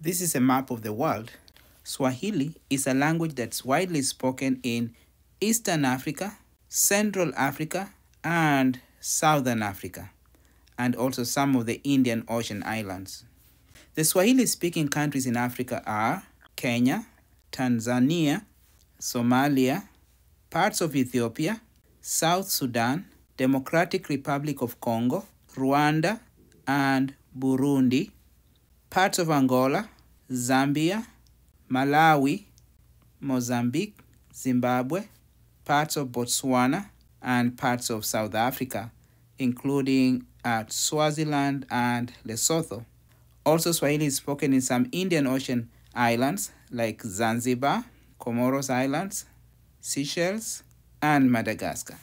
This is a map of the world. Swahili is a language that's widely spoken in Eastern Africa, Central Africa, and Southern Africa, and also some of the Indian Ocean islands. The Swahili-speaking countries in Africa are Kenya, Tanzania, Somalia, parts of Ethiopia, South Sudan, Democratic Republic of Congo, Rwanda, and Burundi, parts of Angola, Zambia, Malawi, Mozambique, Zimbabwe, parts of Botswana, and parts of South Africa, including at uh, Swaziland and Lesotho. Also, Swahili is spoken in some Indian Ocean islands like Zanzibar, Comoros Islands, Seychelles, and Madagascar.